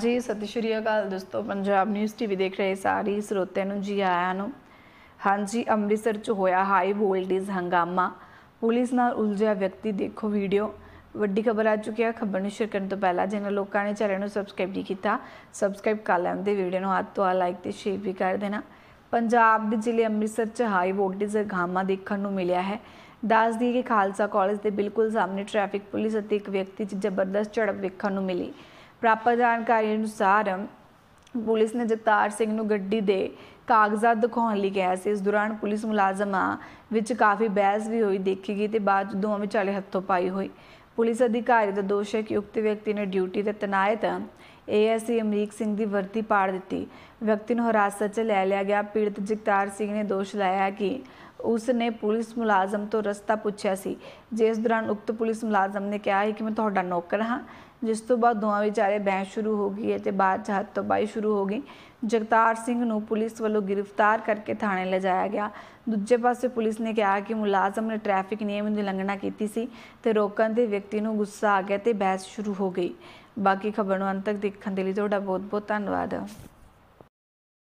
ਜੀ ਸਤਿ ਸ਼੍ਰੀ ਅਕਾਲ ਦੋਸਤੋ ਪੰਜਾਬ ਨਿਊਜ਼ ਟੀਵੀ ਦੇਖ ਰਹੇ ਸਾਰੇ ਸਰੋਤਿਆਂ ਨੂੰ ਜੀ ਆਇਆਂ ਨੂੰ ਹਾਂਜੀ ਅੰਮ੍ਰਿਤਸਰ 'ਚ ਹੋਇਆ ਹਾਈ ਵੋਲਟੇਜ ਹੰਗਾਮਾ ਪੁਲਿਸ ਨਾਲ ਉਲਝਿਆ ਵਿਅਕਤੀ ਦੇਖੋ ਵੀਡੀਓ ਵੱਡੀ ਖਬਰ ਆ ਚੁੱਕੀ ਹੈ ਖਬਰ ਨੂੰ ਸ਼ੇਅਰ ਕਰਨ ਤੋਂ ਪਹਿਲਾਂ ਜਿਹਨਾਂ ਲੋਕਾਂ ਨੇ ਚੈਨਲ ਨੂੰ ਸਬਸਕ੍ਰਾਈਬ ਨਹੀਂ ਕੀਤਾ ਸਬਸਕ੍ਰਾਈਬ ਕਰ ਲੈਣ ਦੇ ਵੀਡੀਓ ਨੂੰ ਹੱਥ ਤੋਂ ਆ ਲਾਈਕ ਤੇ ਸ਼ੇਅਰ ਵੀ ਕਰ ਦੇਣਾ ਪੰਜਾਬ ਦੇ ਜ਼ਿਲ੍ਹੇ ਅੰਮ੍ਰਿਤਸਰ 'ਚ ਹਾਈ ਵੋਲਟੇਜ ਹੰਗਾਮਾ ਦੇਖਣ ਨੂੰ ਮਿਲਿਆ ਹੈ ਦੱਸ ਦਈਏ ਕਿ ਖਾਲਸਾ ਕਾਲਜ ਦੇ ਬਿਲਕੁਲ ਸਾਹਮਣੇ ਟ੍ਰੈਫਿਕ ਪੁਲਿਸ ਅਤੇ ਇੱਕ ਵਿਅਕਤੀ 'ਚ ਜ਼ਬਰਦਸਤ ਝੜਪ ਵੇਖਣ ਨੂੰ ਮਿਲੀ ਪ੍ਰਾਪਤ ਜਾਣਕਾਰੀ ਅਨੁਸਾਰ ਪੁਲਿਸ ਨੇ ਜਗਤਾਰ ਸਿੰਘ ਨੂੰ ਗੱਡੀ ਦੇ ਕਾਗਜ਼ਾਤ ਦਿਖਾਉਣ ਲਈ ਗਿਆ ਸੀ ਇਸ ਦੌਰਾਨ ਪੁਲਿਸ ਮੁਲਾਜ਼ਮਾਂ ਵਿੱਚ ਕਾਫੀ ਬਹਿਸ ਵੀ ਹੋਈ ਦੇਖੀ ਗਈ ਤੇ ਬਾਅਦ ਦੋਵਾਂ ਵਿਚਾਲੇ ਹੱਥੋਂ ਪਾਈ ਹੋਈ ਪੁਲਿਸ ਅਧਿਕਾਰੀ ਦਾ ਦੋਸ਼ ਹੈ ਕਿ ਉਕਤ ਵਿਅਕਤੀ ਨੇ ਡਿਊਟੀ ਤੇ ਤਨਾਇਤ ਏਐਸਸੀ ਅਮਰੀਕ ਸਿੰਘ ਦੀ ਵਰਦੀ ਪਾੜ ਦਿੱਤੀ ਵਿਅਕਤੀ ਨੂੰ ਹਰਾਸਤ 'ਚ ਲੈ ਲਿਆ ਗਿਆ ਪੀੜਤ ਜਗਤਾਰ ਸਿੰਘ ਨੇ ਦੋਸ਼ ਲਾਇਆ ਕਿ ਉਸ ਨੇ ਪੁਲਿਸ ਮੁਲਾਜ਼ਮ ਤੋਂ ਰਸਤਾ ਪੁੱਛਿਆ ਸੀ ਜਿਸ ਦੌਰਾਨ ਉਕਤ ਪੁਲਿਸ ਮੁਲਾਜ਼ਮ ਨੇ ਕਿਹਾ ਹੈ ਕਿ ਮੈਂ ਤੁਹਾਡਾ ਨੌਕਰ ਹਾਂ ਜਿਸ ਤੋਂ ਬਾਅਦ ਦੋਵਾਂ ਵਿਚਾਰੇ ਬਹਿਸ ਸ਼ੁਰੂ ਹੋ ਗਈ ਤੇ ਬਾਅਦ ਤੋਂ ਬਾਈ ਸ਼ੁਰੂ ਹੋ ਗਈ ਜਗਤਾਰ ਸਿੰਘ ਨੂੰ ਪੁਲਿਸ ਵੱਲੋਂ ਗ੍ਰਿਫਤਾਰ ਕਰਕੇ ਥਾਣੇ ਲਿਜਾਇਆ ਗਿਆ ਦੂਜੇ ਪਾਸੇ ਪੁਲਿਸ ਨੇ ਕਿਹਾ ਕਿ ਮੁਲਾਜ਼ਮ ਨੇ ਟ੍ਰੈਫਿਕ ਨਿਯਮ ਦੀ ਉਲੰਘਣਾ ਕੀਤੀ ਸੀ ਤੇ ਰੋਕਣ ਦੇ ਵਿਅਕਤੀ ਨੂੰ ਗੁੱਸਾ ਆ ਗਿਆ ਤੇ ਬਹਿਸ ਸ਼ੁਰੂ ਹੋ ਗਈ ਬਾਕੀ ਖਬਰ ਨੂੰ ਅੰਤ ਤੱਕ ਦੇਖਣ ਦੇ ਲਈ ਤੁਹਾਡਾ ਬਹੁਤ ਬਹੁਤ ਧੰਨਵਾਦ